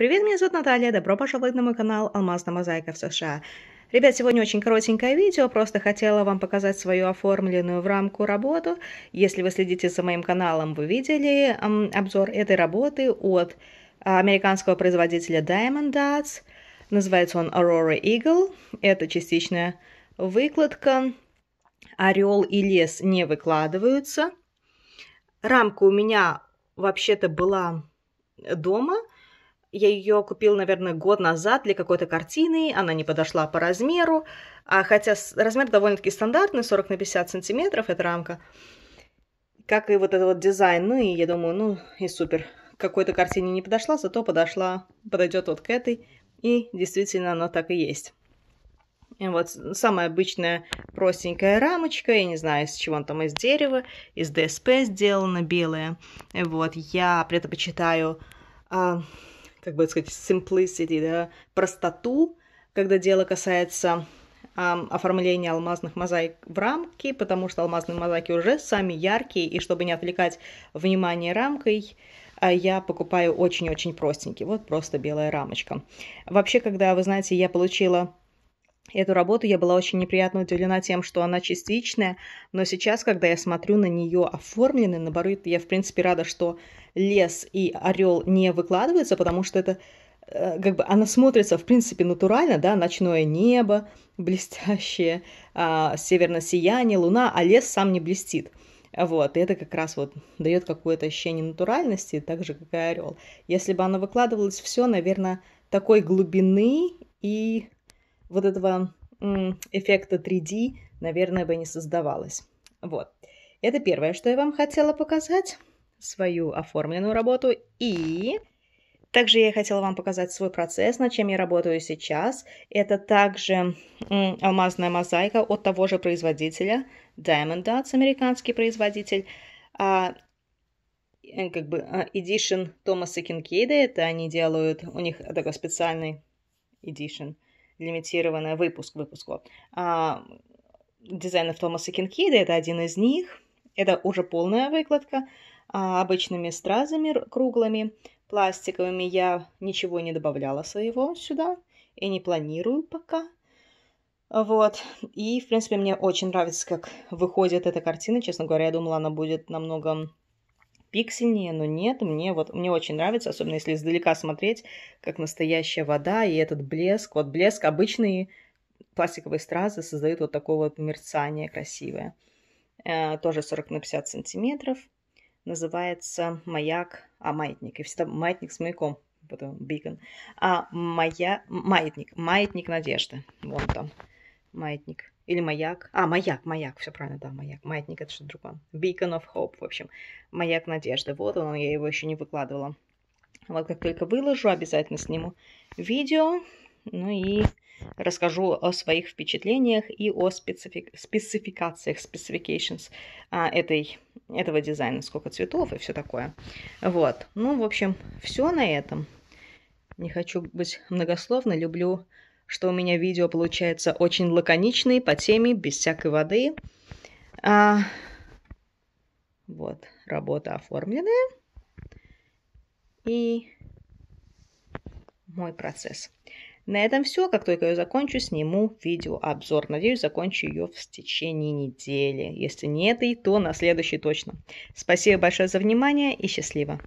Привет, меня зовут Наталья, добро пожаловать на мой канал «Алмазная мозаика в США». Ребят, сегодня очень коротенькое видео, просто хотела вам показать свою оформленную в рамку работу. Если вы следите за моим каналом, вы видели обзор этой работы от американского производителя Diamond Dots. Называется он Aurora Eagle. Это частичная выкладка. Орел и лес не выкладываются. Рамка у меня вообще-то была дома – я ее купил, наверное, год назад для какой-то картины, она не подошла по размеру, а хотя размер довольно-таки стандартный, 40 на 50 сантиметров, эта рамка, как и вот этот вот дизайн, ну и я думаю, ну и супер, какой-то картине не подошла, зато подошла, подойдет вот к этой, и действительно оно так и есть. И вот самая обычная простенькая рамочка, я не знаю, из чего он там, из дерева, из ДСП сделана белая. Вот, я предпочитаю э, как бы сказать, simplicity, да, простоту, когда дело касается э, оформления алмазных мозаик в рамки, потому что алмазные мозаики уже сами яркие, и чтобы не отвлекать внимание рамкой, а, я покупаю очень-очень простенький. Вот просто белая рамочка. Вообще, когда, вы знаете, я получила Эту работу я была очень неприятно удивлена тем, что она частичная, но сейчас, когда я смотрю на нее оформленной, наоборот, я в принципе рада, что лес и орел не выкладываются, потому что это э, как бы она смотрится, в принципе, натурально, да, ночное небо блестящее, а, северное сияние, луна, а лес сам не блестит. Вот, и это как раз вот дает какое-то ощущение натуральности, так же, как и орел. Если бы она выкладывалась все, наверное, такой глубины и вот этого эффекта 3D, наверное, бы не создавалось. Вот. Это первое, что я вам хотела показать, свою оформленную работу. И также я хотела вам показать свой процесс, над чем я работаю сейчас. Это также алмазная мозаика от того же производителя, Diamond Dots, американский производитель. А, э, как бы а, Edition Томаса Кинкейда, это они делают, у них такой специальный Edition – лимитированный выпуск выпуску. А, дизайнов Томаса Кинкида — это один из них. Это уже полная выкладка а, обычными стразами круглыми, пластиковыми. Я ничего не добавляла своего сюда и не планирую пока. Вот. И, в принципе, мне очень нравится, как выходит эта картина. Честно говоря, я думала, она будет намного пиксельнее, но нет, мне вот, мне очень нравится, особенно если издалека смотреть, как настоящая вода и этот блеск. Вот блеск обычные пластиковые стразы создают вот такое вот мерцание красивое. Э, тоже 40 на 50 сантиметров. Называется маяк, а маятник. И всегда маятник с маяком, потом биган. А моя, маятник, маятник надежды. вот там маятник. Или маяк. А, маяк, маяк, все правильно, да, маяк. Маятник это что-то другое. Beacon of Hope, в общем. Маяк надежды. Вот он, я его еще не выкладывала. Вот как только выложу, обязательно сниму видео. Ну и расскажу о своих впечатлениях и о специфи... спецификациях, specifications а, этой, этого дизайна, сколько цветов и все такое. Вот. Ну, в общем, все на этом. Не хочу быть многословной, люблю что у меня видео получается очень лаконичные, по теме, без всякой воды. А, вот, работа оформленная. И мой процесс. На этом все. Как только я закончу, сниму видеообзор. Надеюсь, закончу ее в течение недели. Если не этой, то на следующий точно. Спасибо большое за внимание и счастливо!